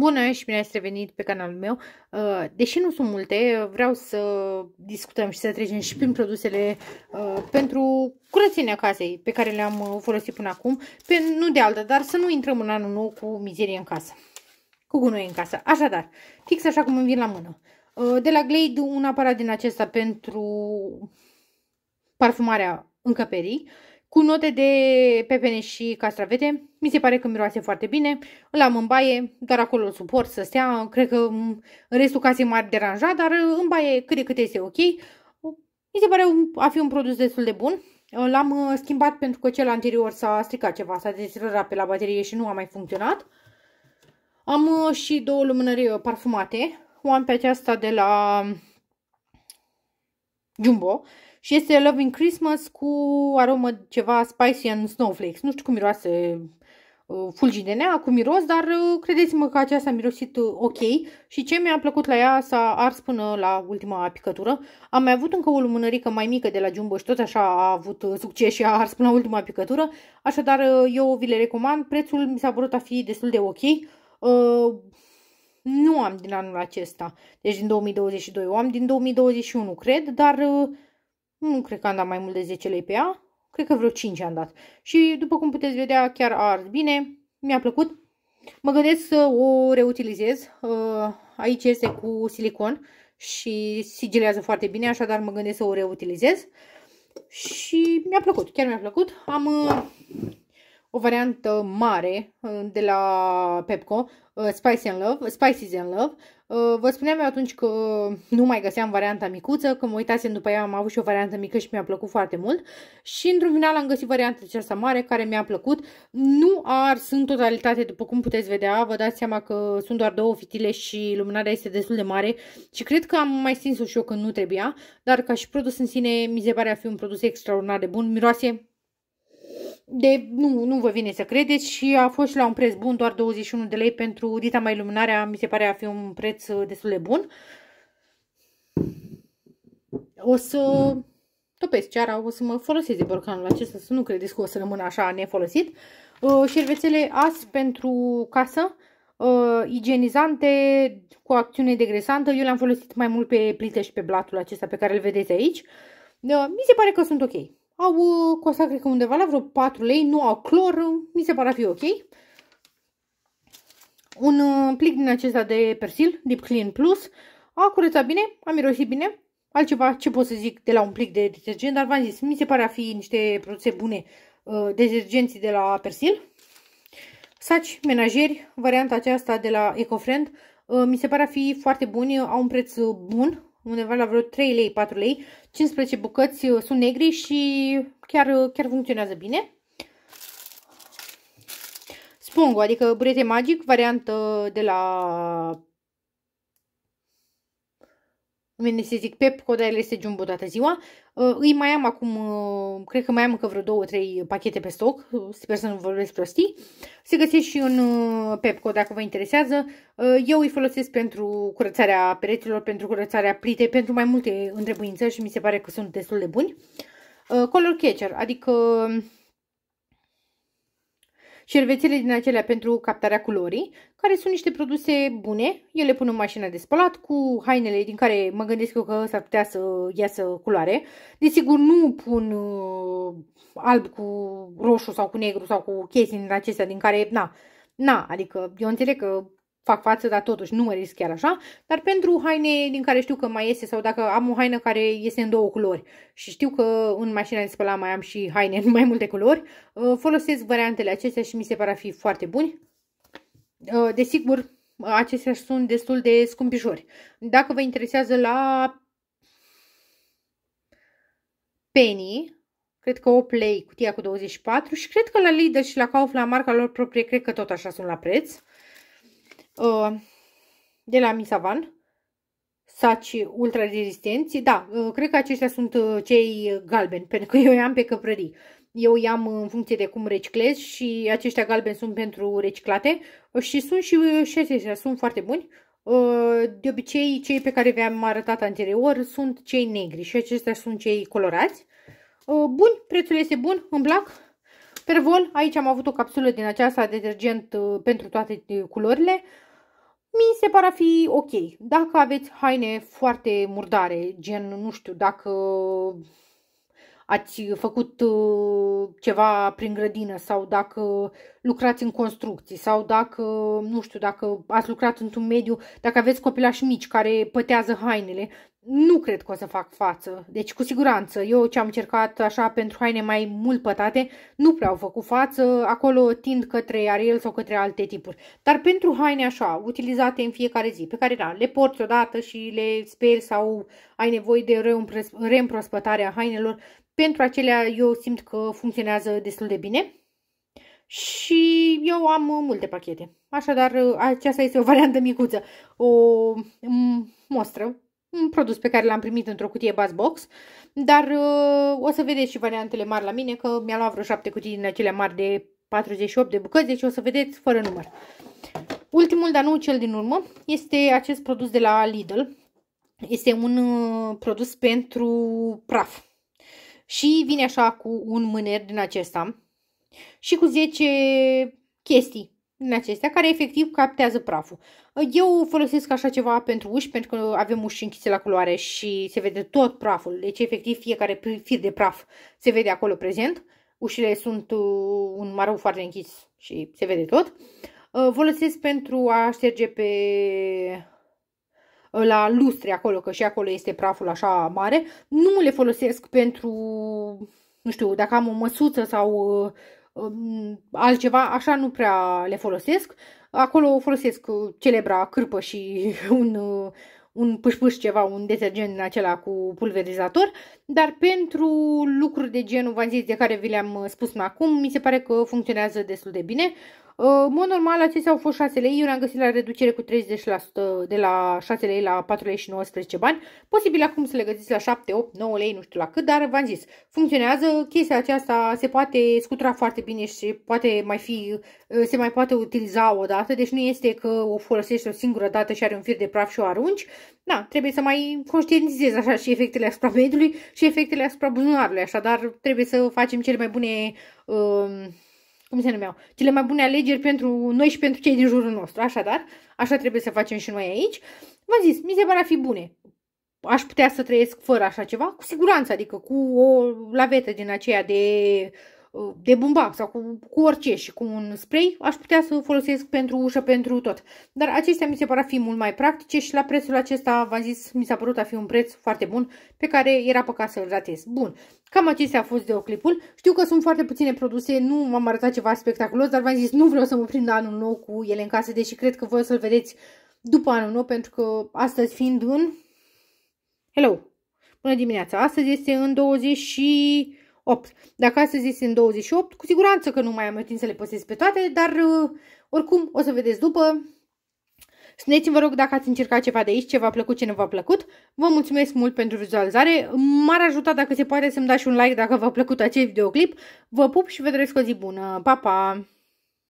Bună și bine ați revenit pe canalul meu. Uh, deși nu sunt multe, vreau să discutăm și să trecem și prin produsele uh, pentru curățenia casei pe care le-am uh, folosit până acum. Pe, nu de altă, dar să nu intrăm în anul nou cu mizerie în casă, cu gunoi în casă. Așadar, fix așa cum îmi vin la mână. De la Glade un aparat din acesta pentru parfumarea încăperii cu note de pepene și castravete. Mi se pare că miroase foarte bine. Îl am în baie, doar acolo îl suport să stea. Cred că mm, restul casei m-ar deranja, dar mm, în baie cât de cât este ok. Mi se pare a fi un produs destul de bun. L-am mm, schimbat pentru că cel anterior s-a stricat ceva, s-a desrărat pe la baterie și nu a mai funcționat. Am și două lumânări parfumate. O am pe aceasta de la Jumbo și este Loving Christmas cu aromă ceva spicy and snowflakes. Nu știu cum miroase uh, fulgi de nea cu miros, dar uh, credeți-mă că aceasta a mirosit uh, ok și ce mi-a plăcut la ea s-a ars până la ultima picătură. Am mai avut încă o lumânărică mai mică de la Jumbo și tot așa a avut succes și a ars până la ultima picătură, așadar eu vi le recomand. Prețul mi s-a părut a fi destul de ok. Uh, nu am din anul acesta, deci din 2022, o am din 2021, cred, dar uh, nu cred că am dat mai mult de 10 lei pe ea. Cred că vreo 5 am dat. Și după cum puteți vedea, chiar a ars bine. Mi-a plăcut. Mă gândesc să o reutilizez. Uh, aici este cu silicon și sigilează foarte bine, așadar mă gândesc să o reutilizez. Și mi-a plăcut, chiar mi-a plăcut. Am uh, o variantă mare uh, de la Pepco, Spice and Love, Spices and Love, Uh, vă spuneam eu atunci că uh, nu mai găseam varianta micuță, că mă uitasem după ea, am avut și o variantă mică și mi-a plăcut foarte mult și într-un final am găsit varianta aceasta mare care mi-a plăcut. Nu ar ars în totalitate, după cum puteți vedea, vă dați seama că sunt doar două fitile și luminarea este destul de mare și cred că am mai stins-o și eu când nu trebuia, dar ca și produs în sine mi se pare a fi un produs extraordinar de bun, miroase de, nu, nu vă vine să credeți și a fost și la un preț bun, doar 21 de lei pentru dita mai luminarea, mi se pare a fi un preț uh, destul de bun. O să topesc ceara, o să mă folosesc de borcanul acesta, să nu credeți că o să rămână așa nefolosit. Uh, șervețele as pentru casă, uh, igienizante cu acțiune degresantă, eu le-am folosit mai mult pe plită și pe blatul acesta pe care îl vedeți aici. Uh, mi se pare că sunt ok. Au uh, costat, cred că undeva la vreo 4 lei, nu au clor, mi se pare a fi ok. Un uh, plic din acesta de persil, Deep Clean Plus, a curățat bine, a mirosit bine, altceva ce pot să zic de la un plic de detergent, dar v-am zis, mi se pare a fi niște produse bune uh, detergenții de la Persil. Saci menajeri, varianta aceasta de la Ecofriend, uh, mi se pare a fi foarte buni, au un preț uh, bun, undeva la vreo 3 lei, 4 lei, 15 bucăți uh, sunt negri și chiar, uh, chiar funcționează bine. Spongo, adică burete magic, variantă de la vine să zic, pe codaiele este jumbo toată ziua. Uh, îi mai am acum, uh, cred că mai am încă vreo două, trei pachete pe stoc, uh, sper să nu vorbesc prostii. Se găsește și un Pepco dacă vă interesează. Eu îi folosesc pentru curățarea peretilor, pentru curățarea plitei, pentru mai multe întrebuiințări și mi se pare că sunt destul de buni. Color Catcher, adică șervețele din acelea pentru captarea culorii, care sunt niște produse bune. Eu le pun în mașina de spălat cu hainele din care mă gândesc eu că s-ar putea să iasă culoare. Desigur, nu pun uh, alb cu roșu sau cu negru sau cu chestii din acestea din care, na, na, adică eu înțeleg că fac față, dar totuși nu mă risc chiar așa, dar pentru haine din care știu că mai iese sau dacă am o haină care iese în două culori și știu că în mașina de spălat mai am și haine în mai multe culori, uh, folosesc variantele acestea și mi se par a fi foarte buni. Uh, desigur, acestea sunt destul de scumpișori. Dacă vă interesează la Penny, cred că o play cutia cu 24 și cred că la Lidl și la Kaufland, marca lor proprie, cred că tot așa sunt la preț. Ă, de la Misavan. Saci ultra rezistenți. Da, ă, cred că aceștia sunt ă, cei galbeni, pentru că eu i-am pe căprării. Eu i-am în funcție de cum reciclez și aceștia galbeni sunt pentru reciclate și sunt și acestea sunt foarte buni. De obicei, cei pe care vi-am arătat anterior sunt cei negri și aceștia sunt cei colorați. Bun, prețul este bun, îmi plac. Pervol, aici am avut o capsulă din aceasta detergent pentru toate culorile mi se pare a fi ok. Dacă aveți haine foarte murdare, gen, nu știu, dacă ați făcut uh, ceva prin grădină sau dacă lucrați în construcții sau dacă, nu știu, dacă ați lucrat într-un mediu, dacă aveți copilași mici care pătează hainele, nu cred că o să fac față. Deci, cu siguranță, eu ce am încercat așa pentru haine mai mult pătate, nu prea au făcut față, acolo tind către Ariel sau către alte tipuri. Dar pentru haine așa, utilizate în fiecare zi, pe care da, le porți odată și le speli sau ai nevoie de reîmprospătare a hainelor, pentru acelea eu simt că funcționează destul de bine. Și eu am multe pachete. Așadar, aceasta este o variantă micuță, o mm, mostră un produs pe care l-am primit într-o cutie Buzzbox, dar uh, o să vedeți și variantele mari la mine, că mi-a luat vreo șapte cutii din acelea mari de 48 de bucăți, deci o să vedeți fără număr. Ultimul, dar nu cel din urmă, este acest produs de la Lidl. Este un uh, produs pentru praf. Și vine așa cu un mâner din acesta și cu 10 chestii din acestea, care efectiv captează praful. Eu folosesc așa ceva pentru uși, pentru că avem uși închise la culoare și se vede tot praful. Deci, efectiv, fiecare fir de praf se vede acolo prezent. Ușile sunt uh, un marou foarte închis și se vede tot. Uh, folosesc pentru a șterge pe uh, la lustre acolo, că și acolo este praful așa mare. Nu le folosesc pentru, nu știu, dacă am o măsuță sau altceva, așa nu prea le folosesc. Acolo folosesc uh, celebra cârpă și un, uh, un pâșpâș ceva, un detergent în acela cu pulverizator, dar pentru lucruri de genul, v-am zis, de care vi le-am uh, spus mai acum, mi se pare că funcționează destul de bine. Uh, în mod normal, acestea au fost 6 lei, eu le-am găsit la reducere cu 30% de la 6 lei la 4 lei și 19 bani. Posibil acum să le găsiți la 7, 8, 9 lei, nu știu la cât, dar v-am zis, funcționează, chestia aceasta se poate scutura foarte bine și poate mai fi, se mai poate utiliza o dată, deci nu este că o folosești o singură dată și are un fir de praf și o arunci. Da, trebuie să mai conștientizezi așa și efectele asupra mediului și efectele asupra buzunarului, așadar trebuie să facem cele mai bune... Uh, um, cum se numeau, cele mai bune alegeri pentru noi și pentru cei din jurul nostru. Așadar, așa trebuie să facem și noi aici. v zis, mi se pare a fi bune. Aș putea să trăiesc fără așa ceva, cu siguranță, adică cu o lavetă din aceea de uh, Uh, de bumbac sau cu, cu orice și cu un spray, aș putea să folosesc pentru ușă, pentru tot. Dar acestea mi se par a fi mult mai practice și la prețul acesta, v-am zis, mi s-a părut a fi un preț foarte bun pe care era păcat să-l ratez. Bun, cam acestea a fost deoclipul. Știu că sunt foarte puține produse, nu m-am arătat ceva spectaculos, dar v-am zis, nu vreau să mă prind anul nou cu ele în casă, deși cred că voi să-l vedeți după anul nou, pentru că astăzi fiind un, Hello! Bună dimineața! Astăzi este în 20 și... 8. Dacă astăzi este în 28, cu siguranță că nu mai am eu timp să le păsesc pe toate, dar uh, oricum o să vedeți după. Spuneți-mi, vă rog, dacă ați încercat ceva de aici, ce v-a plăcut, ce nu v-a plăcut. Vă mulțumesc mult pentru vizualizare. M-ar ajuta dacă se poate să-mi dați un like dacă v-a plăcut acest videoclip. Vă pup și vă doresc o zi bună. Pa, pa!